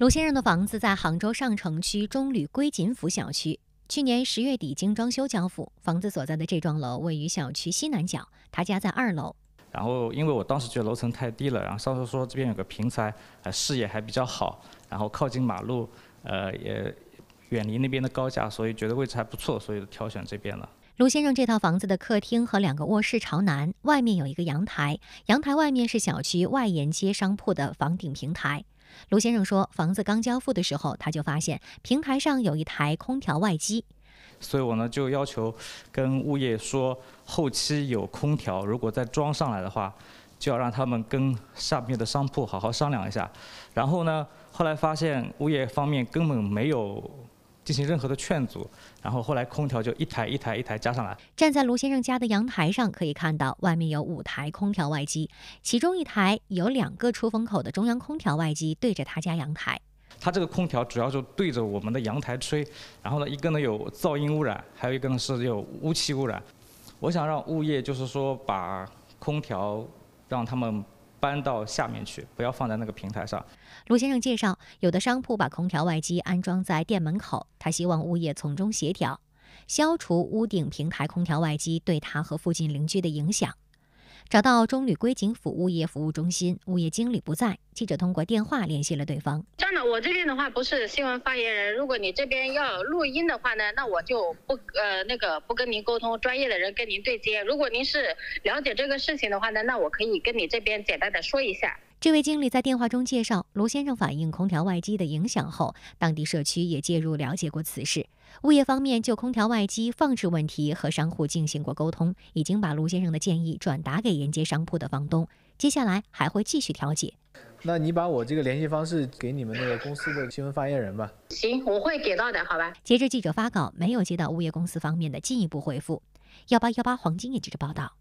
卢先生的房子在杭州上城区中铝归锦府小区，去年十月底精装修交付。房子所在的这幢楼位于小区西南角，他家在二楼。然后，因为我当时觉得楼层太低了，然后销售说这边有个平台，呃，视野还比较好，然后靠近马路，呃，也远离那边的高架，所以觉得位置还不错，所以就挑选这边了。卢先生这套房子的客厅和两个卧室朝南，外面有一个阳台，阳台外面是小区外沿街商铺的房顶平台。卢先生说：“房子刚交付的时候，他就发现平台上有一台空调外机，所以我呢就要求跟物业说，后期有空调，如果再装上来的话，就要让他们跟下面的商铺好好商量一下。然后呢，后来发现物业方面根本没有。”进行任何的劝阻，然后后来空调就一台一台一台加上来。站在卢先生家的阳台上，可以看到外面有五台空调外机，其中一台有两个出风口的中央空调外机对着他家阳台。他这个空调主要就对着我们的阳台吹，然后呢，一个呢有噪音污染，还有一个呢是有污气污染。我想让物业就是说把空调让他们。搬到下面去，不要放在那个平台上。卢先生介绍，有的商铺把空调外机安装在店门口，他希望物业从中协调，消除屋顶平台空调外机对他和附近邻居的影响。找到中旅归景府物业服务中心，物业经理不在，记者通过电话联系了对方。这样的，我这边的话不是新闻发言人，如果你这边要录音的话呢，那我就不呃那个不跟您沟通，专业的人跟您对接。如果您是了解这个事情的话呢，那我可以跟你这边简单的说一下。这位经理在电话中介绍，卢先生反映空调外机的影响后，当地社区也介入了解过此事。物业方面就空调外机放置问题和商户进行过沟通，已经把卢先生的建议转达给沿街商铺的房东，接下来还会继续调解。那你把我这个联系方式给你们那个公司的新闻发言人吧。行，我会给到的，好吧？截至记者发稿，没有接到物业公司方面的进一步回复。幺八幺八黄金也记者报道。